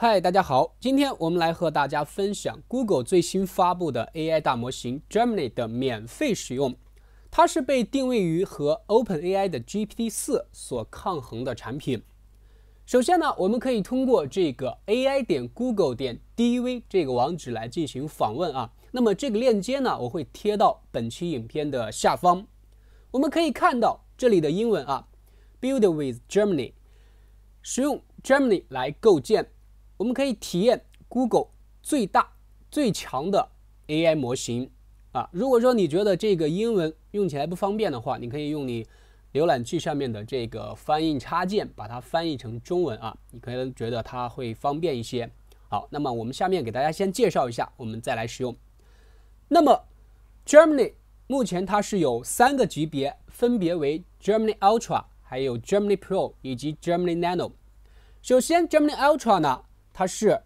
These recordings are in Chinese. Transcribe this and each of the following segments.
嗨，大家好！今天我们来和大家分享 Google 最新发布的 AI 大模型 Gemini 的免费使用。它是被定位于和 OpenAI 的 GPT 四所抗衡的产品。首先呢，我们可以通过这个 AI 点 Google 点 Dev 这个网址来进行访问啊。那么这个链接呢，我会贴到本期影片的下方。我们可以看到这里的英文啊，Build with Gemini，使用 Gemini 来构建。我们可以体验 Google 最大最强的 AI 模型啊。如果说你觉得这个英文用起来不方便的话，你可以用你浏览器上面的这个翻译插件把它翻译成中文啊。你可能觉得它会方便一些。好，那么我们下面给大家先介绍一下，我们再来使用。那么 Germany 目前它是有三个级别，分别为 Germany Ultra、还有 Germany Pro 以及 Germany Nano。首先 Germany Ultra 呢。它是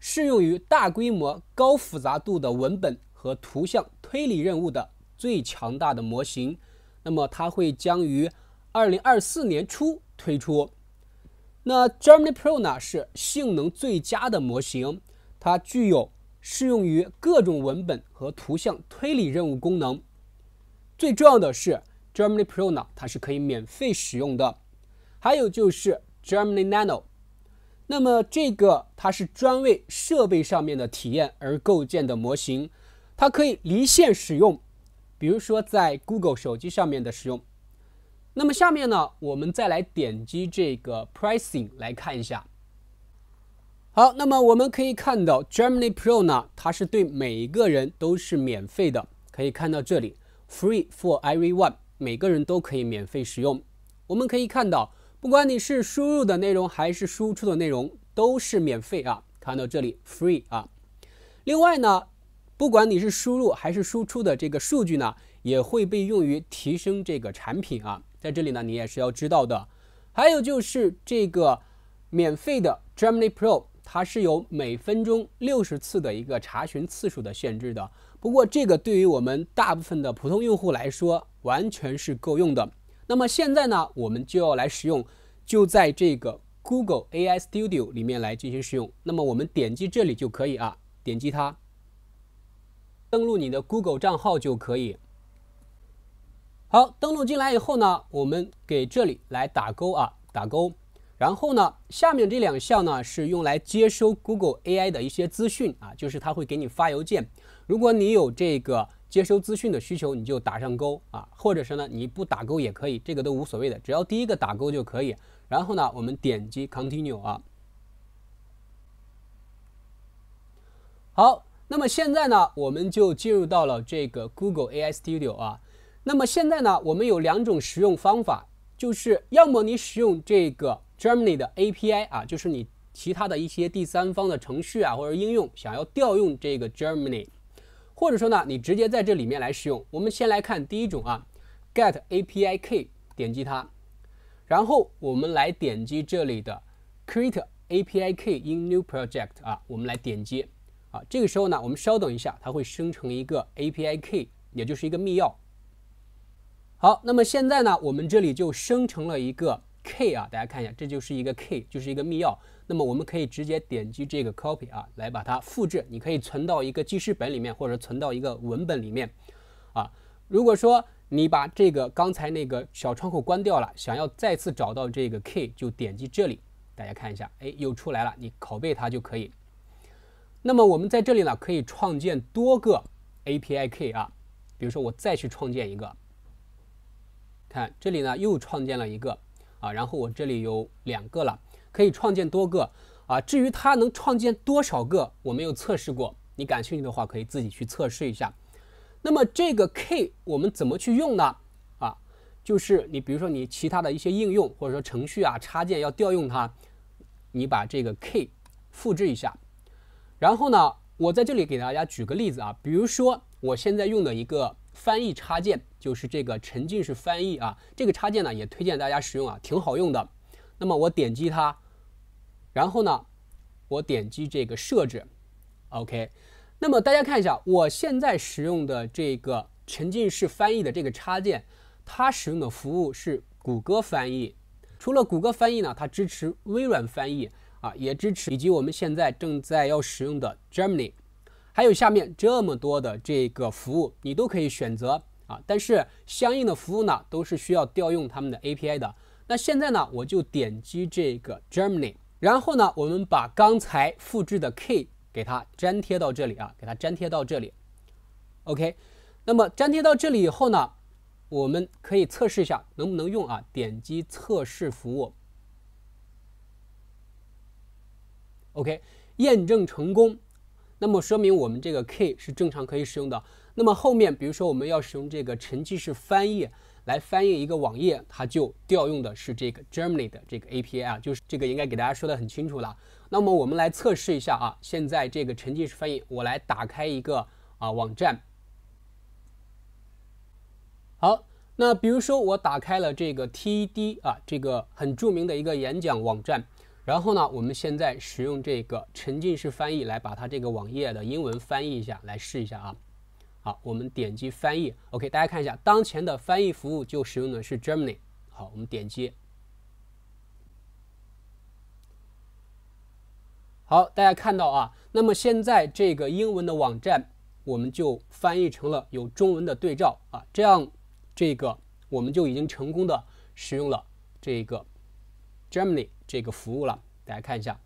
适用于大规模高复杂度的文本和图像推理任务的最强大的模型。那么，它会将于二零二四年初推出。那 g e r m a n y Pro 呢，是性能最佳的模型，它具有适用于各种文本和图像推理任务功能。最重要的是，g e r m a n y Pro 呢，它是可以免费使用的。还有就是 g e r m a n y Nano。那么这个它是专为设备上面的体验而构建的模型，它可以离线使用，比如说在 Google 手机上面的使用。那么下面呢，我们再来点击这个 Pricing 来看一下。好，那么我们可以看到 Germany Pro 呢，它是对每一个人都是免费的，可以看到这里 Free for everyone，每个人都可以免费使用。我们可以看到。不管你是输入的内容还是输出的内容，都是免费啊。看到这里，free 啊。另外呢，不管你是输入还是输出的这个数据呢，也会被用于提升这个产品啊。在这里呢，你也是要知道的。还有就是这个免费的 g e r m a n y Pro，它是有每分钟六十次的一个查询次数的限制的。不过这个对于我们大部分的普通用户来说，完全是够用的。那么现在呢，我们就要来使用，就在这个 Google AI Studio 里面来进行使用。那么我们点击这里就可以啊，点击它，登录你的 Google 账号就可以。好，登录进来以后呢，我们给这里来打勾啊，打勾。然后呢，下面这两项呢是用来接收 Google AI 的一些资讯啊，就是它会给你发邮件。如果你有这个。接收资讯的需求，你就打上勾啊，或者是呢，你不打勾也可以，这个都无所谓的，只要第一个打勾就可以。然后呢，我们点击 Continue 啊。好，那么现在呢，我们就进入到了这个 Google AI Studio 啊。那么现在呢，我们有两种使用方法，就是要么你使用这个 Germany 的 API 啊，就是你其他的一些第三方的程序啊或者应用想要调用这个 Germany。或者说呢，你直接在这里面来使用。我们先来看第一种啊，get APIK，点击它，然后我们来点击这里的 create APIK in new project 啊，我们来点击啊。这个时候呢，我们稍等一下，它会生成一个 APIK，也就是一个密钥。好，那么现在呢，我们这里就生成了一个。k 啊，大家看一下，这就是一个 k 就是一个密钥。那么我们可以直接点击这个 Copy 啊，来把它复制。你可以存到一个记事本里面，或者存到一个文本里面啊。如果说你把这个刚才那个小窗口关掉了，想要再次找到这个 Key，就点击这里。大家看一下，哎，又出来了，你拷贝它就可以。那么我们在这里呢，可以创建多个 API Key 啊。比如说我再去创建一个，看这里呢又创建了一个。啊，然后我这里有两个了，可以创建多个啊。至于它能创建多少个，我没有测试过。你感兴趣的话，可以自己去测试一下。那么这个 k 我们怎么去用呢？啊，就是你比如说你其他的一些应用或者说程序啊插件要调用它，你把这个 k 复制一下。然后呢，我在这里给大家举个例子啊，比如说我现在用的一个。翻译插件就是这个沉浸式翻译啊，这个插件呢也推荐大家使用啊，挺好用的。那么我点击它，然后呢，我点击这个设置，OK。那么大家看一下，我现在使用的这个沉浸式翻译的这个插件，它使用的服务是谷歌翻译。除了谷歌翻译呢，它支持微软翻译啊，也支持以及我们现在正在要使用的 g e r m a n y 还有下面这么多的这个服务，你都可以选择啊。但是相应的服务呢，都是需要调用他们的 API 的。那现在呢，我就点击这个 Germany，然后呢，我们把刚才复制的 key 给它粘贴到这里啊，给它粘贴到这里。OK，那么粘贴到这里以后呢，我们可以测试一下能不能用啊。点击测试服务，OK，验证成功。那么说明我们这个 key 是正常可以使用的。那么后面，比如说我们要使用这个沉浸式翻译来翻译一个网页，它就调用的是这个 Germany 的这个 API 啊，就是这个应该给大家说的很清楚了。那么我们来测试一下啊，现在这个沉浸式翻译，我来打开一个啊网站。好，那比如说我打开了这个 TED 啊，这个很著名的一个演讲网站。然后呢？我们现在使用这个沉浸式翻译来把它这个网页的英文翻译一下，来试一下啊。好，我们点击翻译，OK，大家看一下，当前的翻译服务就使用的是 Germany。好，我们点击。好，大家看到啊，那么现在这个英文的网站我们就翻译成了有中文的对照啊，这样这个我们就已经成功的使用了这个 Germany。这个服务了，大家看一下，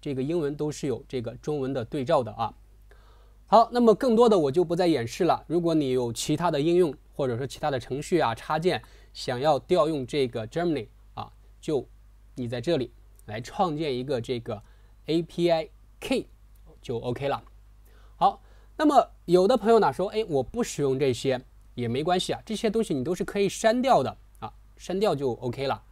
这个英文都是有这个中文的对照的啊。好，那么更多的我就不再演示了。如果你有其他的应用或者说其他的程序啊插件想要调用这个 Germany 啊，就你在这里来创建一个这个 API Key 就 OK 了。好，那么有的朋友呢说，哎，我不使用这些也没关系啊，这些东西你都是可以删掉的啊，删掉就 OK 了。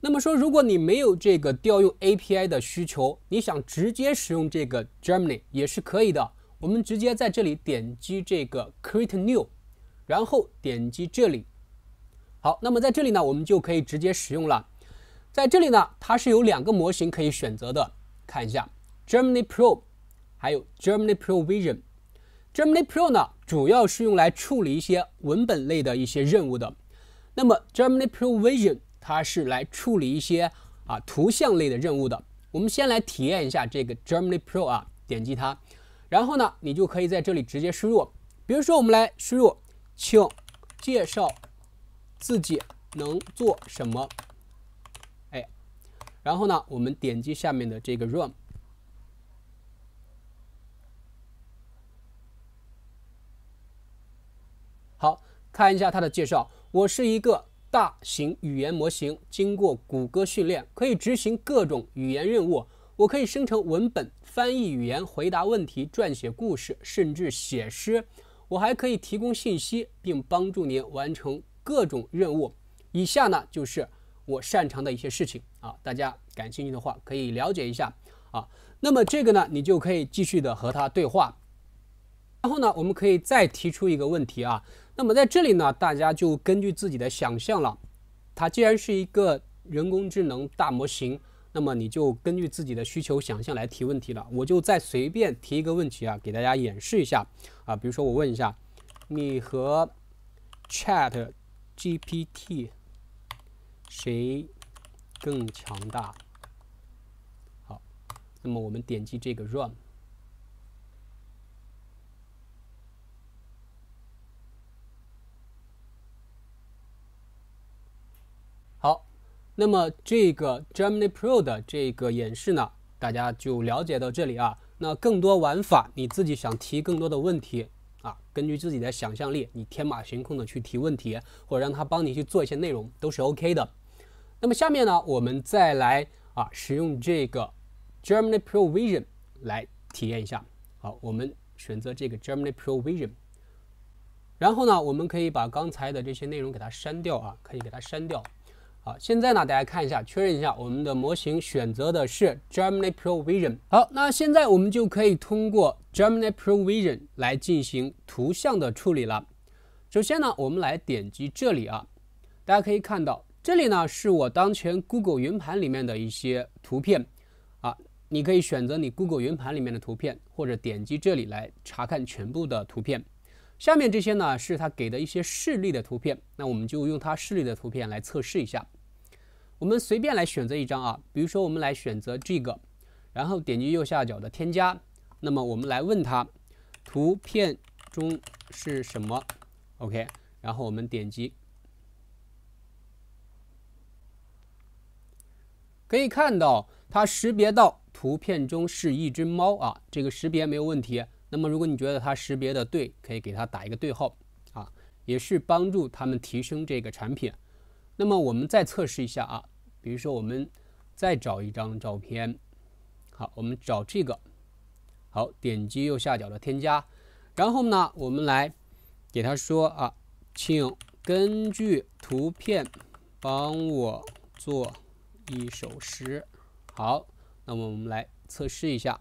那么说，如果你没有这个调用 API 的需求，你想直接使用这个 g e r m a n y 也是可以的。我们直接在这里点击这个 Create New，然后点击这里。好，那么在这里呢，我们就可以直接使用了。在这里呢，它是有两个模型可以选择的，看一下 g e r m a n y Pro，还有 g e r m a n y Pro Vision。g e r m a n y Pro 呢，主要是用来处理一些文本类的一些任务的。那么 g e r m a n y Pro Vision。它是来处理一些啊图像类的任务的。我们先来体验一下这个 g e r m a n y Pro 啊，点击它，然后呢，你就可以在这里直接输入。比如说，我们来输入，请介绍自己能做什么。哎，然后呢，我们点击下面的这个 r o m 好看一下它的介绍。我是一个。大型语言模型经过谷歌训练，可以执行各种语言任务。我可以生成文本、翻译语言、回答问题、撰写故事，甚至写诗。我还可以提供信息，并帮助您完成各种任务。以下呢，就是我擅长的一些事情啊，大家感兴趣的话可以了解一下啊。那么这个呢，你就可以继续的和他对话。然后呢，我们可以再提出一个问题啊。那么在这里呢，大家就根据自己的想象了。它既然是一个人工智能大模型，那么你就根据自己的需求想象来提问题了。我就再随便提一个问题啊，给大家演示一下啊。比如说，我问一下，你和 Chat GPT 谁更强大？好，那么我们点击这个 Run。那么这个 Germany Pro 的这个演示呢，大家就了解到这里啊。那更多玩法，你自己想提更多的问题啊，根据自己的想象力，你天马行空的去提问题，或者让他帮你去做一些内容都是 OK 的。那么下面呢，我们再来啊，使用这个 Germany Pro Vision 来体验一下。好，我们选择这个 Germany Pro Vision，然后呢，我们可以把刚才的这些内容给它删掉啊，可以给它删掉。现在呢，大家看一下，确认一下我们的模型选择的是 g e r m a n y Pro Vision。好，那现在我们就可以通过 g e r m a n y Pro Vision 来进行图像的处理了。首先呢，我们来点击这里啊，大家可以看到，这里呢是我当前 Google 云盘里面的一些图片啊，你可以选择你 Google 云盘里面的图片，或者点击这里来查看全部的图片。下面这些呢是他给的一些示例的图片，那我们就用他示例的图片来测试一下。我们随便来选择一张啊，比如说我们来选择这个，然后点击右下角的添加。那么我们来问它，图片中是什么？OK，然后我们点击，可以看到它识别到图片中是一只猫啊，这个识别没有问题。那么如果你觉得它识别的对，可以给它打一个对号啊，也是帮助他们提升这个产品。那么我们再测试一下啊，比如说我们再找一张照片，好，我们找这个，好，点击右下角的添加，然后呢，我们来给他说啊，请根据图片帮我做一首诗。好，那么我们来测试一下，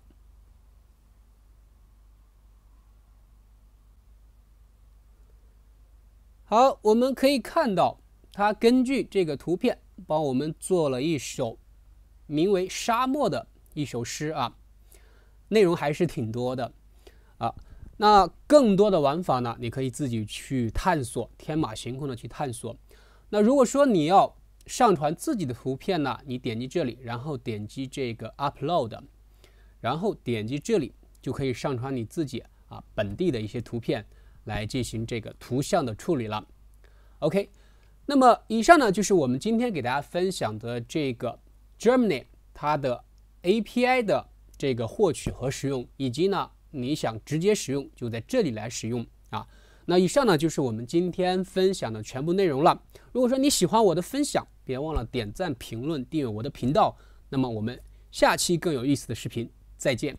好，我们可以看到。他根据这个图片帮我们做了一首名为《沙漠》的一首诗啊，内容还是挺多的啊。那更多的玩法呢，你可以自己去探索，天马行空的去探索。那如果说你要上传自己的图片呢，你点击这里，然后点击这个 Upload，然后点击这里就可以上传你自己啊本地的一些图片来进行这个图像的处理了。OK。那么以上呢就是我们今天给大家分享的这个 Germany 它的 API 的这个获取和使用，以及呢你想直接使用就在这里来使用啊。那以上呢就是我们今天分享的全部内容了。如果说你喜欢我的分享，别忘了点赞、评论、订阅我的频道。那么我们下期更有意思的视频再见。